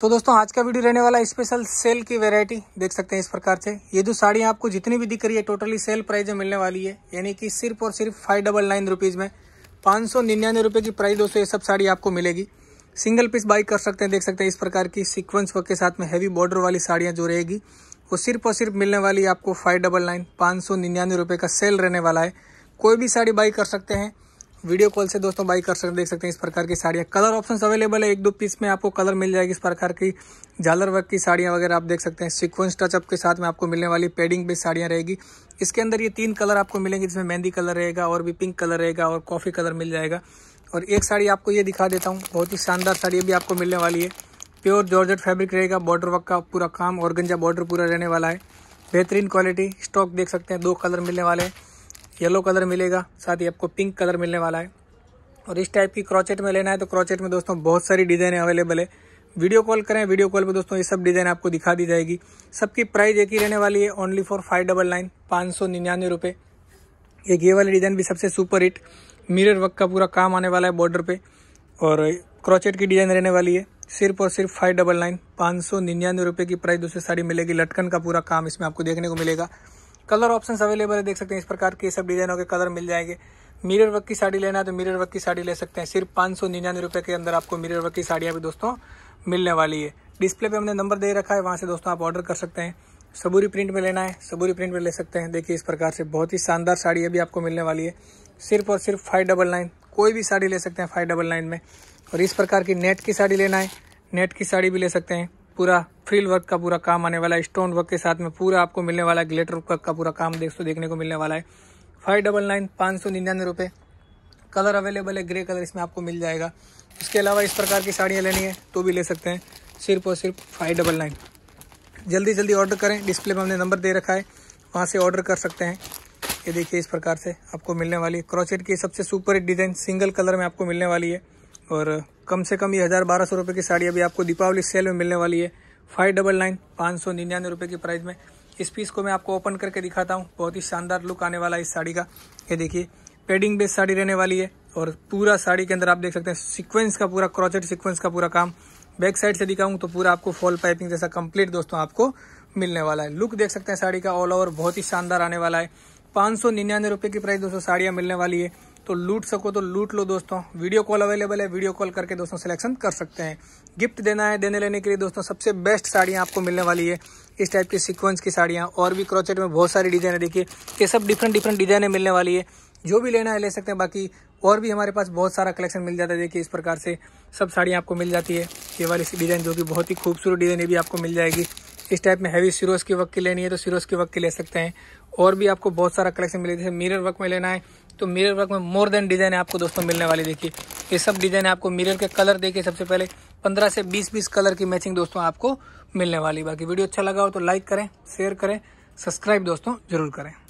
तो दोस्तों आज का वीडियो रहने वाला स्पेशल सेल की वैरायटी देख सकते हैं इस प्रकार से ये जो साड़ी आपको जितनी भी दिख रही है टोटली सेल प्राइस में मिलने वाली है यानी कि सिर्फ और सिर्फ फाइव डबल नाइन रुपीज़ में पाँच सौ निन्यानवे रुपये की प्राइस दोस्तों ये सब साड़ी आपको मिलेगी सिंगल पीस बाई कर सकते हैं देख सकते हैं इस प्रकार की सीक्वेंस वर्क के साथ में हैवी बॉर्डर वाली साड़ियाँ जो रहेगी वो सिर्फ और सिर्फ मिलने वाली आपको फाइव डबल नाइन पाँच सौ निन्यानवे रुपये का सेल रहने वाला है कोई भी साड़ी बाई कर सकते हैं वीडियो कॉल से दोस्तों बाई कर सकते देख सकते हैं इस प्रकार की साड़ियाँ कलर ऑप्शन अवेलेबल है एक दो पीस में आपको कलर मिल जाएगी इस प्रकार की झालर वर्क की साड़ियाँ वगैरह आप देख सकते हैं सीक्वेंस टचअप के साथ में आपको मिलने वाली पेडिंग भी साड़ियाँ रहेगी इसके अंदर ये तीन कलर आपको मिलेंगे जिसमें मेहंदी कलर रहेगा और भी पिंक कलर रहेगा और कॉफ़ी कलर मिल जाएगा और एक साड़ी आपको ये दिखा देता हूँ बहुत ही शानदार साड़ी भी आपको मिलने वाली है प्योर जॉर्ज फैब्रिक रहेगा बॉर्डर वर्क का पूरा काम और गंजा बॉर्डर पूरा रहने वाला है बेहतरीन क्वालिटी स्टॉक देख सकते हैं दो कलर मिलने वाले हैं येलो कलर मिलेगा साथ ही आपको पिंक कलर मिलने वाला है और इस टाइप की क्रॉचेट में लेना है तो क्रॉचेट में दोस्तों बहुत सारी डिज़ाइनें अवेलेबल है वीडियो कॉल करें वीडियो कॉल में दोस्तों ये सब डिज़ाइन आपको दिखा दी जाएगी सबकी प्राइस एक ही रहने वाली है only for five double nine पाँच सौ निन्यानवे रुपये एक ये वाली डिज़ाइन भी सबसे सुपर हिट मिरर वर्क का पूरा काम आने वाला है बॉर्डर पे और क्रॉचेट की डिज़ाइन रहने वाली है सिर्फ और सिर्फ फाइव डबल नाइन पाँच सौ निन्यानवे रुपये की प्राइस दूसरी साड़ी मिलेगी लटकन का पूरा काम इसमें आपको देखने को मिलेगा कलर ऑप्शन अवेलेबल है देख सकते हैं इस प्रकार के सब डिजाइनों के कलर मिल जाएंगे मिरर वर्क की साड़ी लेना है तो मिरर वर्क की साड़ी ले सकते हैं सिर्फ पाँच सौ निन्यानवे रुपये के अंदर आपको मिरर वर्क की साड़ियाँ भी दोस्तों मिलने वाली है डिस्प्ले पे हमने नंबर दे रखा है वहाँ से दोस्तों आप ऑर्डर कर सकते हैं सबूरी प्रिंट में लेना है सबूरी प्रिंट में ले सकते हैं देखिए इस प्रकार से बहुत ही शानदार साड़ी अभी आपको मिलने वाली है सिर्फ और सिर्फ फाइव डबल नाइन कोई भी साड़ी ले सकते हैं फाइव डबल नाइन में और इस प्रकार की नेट की साड़ी लेना है नेट की साड़ी भी ले सकते हैं पूरा फ्रील वर्क का पूरा काम आने वाला है स्टोन वर्क के साथ में पूरा आपको मिलने वाला है ग्लेटर वर्क का पूरा काम दोस्तों देखने को मिलने वाला है फाइव डबल नाइन पाँच सौ निन्यानवे रुपये कलर अवेलेबल है ग्रे कलर इसमें आपको मिल जाएगा इसके अलावा इस प्रकार की साड़ियाँ लेनी है तो भी ले सकते हैं सिर्फ और सिर्फ फाइव डबल नाइन जल्दी जल्दी ऑर्डर करें डिस्प्ले में हमने नंबर दे रखा है वहाँ से ऑर्डर कर सकते हैं ये देखिए इस प्रकार से आपको मिलने वाली है क्रॉचेट की सबसे सुपर डिज़ाइन सिंगल कलर में आपको मिलने वाली है और कम से कम ये हज़ार बारह सौ रुपये की साड़ी अभी आपको दीपावली सेल में मिलने वाली है फाइव डबल नाइन पाँच सौ निन्यानवे रुपये की प्राइस में इस पीस को मैं आपको ओपन करके दिखाता हूँ बहुत ही शानदार लुक आने वाला है इस साड़ी का ये देखिए पेडिंग बेस साड़ी रहने वाली है और पूरा साड़ी के अंदर आप देख सकते हैं सिक्वेंस का पूरा क्रॉचेट सिक्वेंस का पूरा काम बैक साइड से दिखाऊँ तो पूरा आपको फॉल पाइपिंग जैसा कम्प्लीट दोस्तों आपको मिलने वाला है लुक देख सकते हैं साड़ी का ऑल ओवर बहुत ही शानदार आने वाला है पाँच सौ निन्यानवे रुपये की प्राइस दोस्तों साड़ियाँ मिलने वाली है तो लूट सको तो लूट लो दोस्तों वीडियो कॉल अवेलेबल है वीडियो कॉल करके दोस्तों सिलेक्शन कर सकते हैं गिफ्ट देना है देने लेने के लिए दोस्तों सबसे बेस्ट साड़ियाँ आपको मिलने वाली है इस टाइप की सिक्वेंस की साड़ियाँ और भी क्रोचेट में बहुत सारी डिज़ाइन है देखिए ये सब डिफरेंट डिफरेंट डिजाइनें मिलने वाली है जो भी लेना है ले सकते हैं बाकी और भी हमारे पास बहुत सारा कलेक्शन मिल जाता है देखिए इस प्रकार से सब साड़ियाँ आपको मिल जाती है ये वाली डिज़ाइन जो कि बहुत ही खूबसूरत डिज़ाइन भी आपको मिल जाएगी इस टाइप में हैवी सिरोज की वक्त की लेनी है तो सिरोज की वक्त की ले सकते हैं और भी आपको बहुत सारा कलेक्शन मिलेगा जैसे मिरर वक्त में लेना है तो मिरर वर्क में मोर देन डिज़ाइन आपको दोस्तों मिलने वाली देखिए ये सब डिज़ाइन आपको मिरर के कलर देखिए सबसे पहले पंद्रह से बीस बीस कलर की मैचिंग दोस्तों आपको मिलने वाली बाकी वीडियो अच्छा लगा हो तो लाइक करें शेयर करें सब्सक्राइब दोस्तों जरूर करें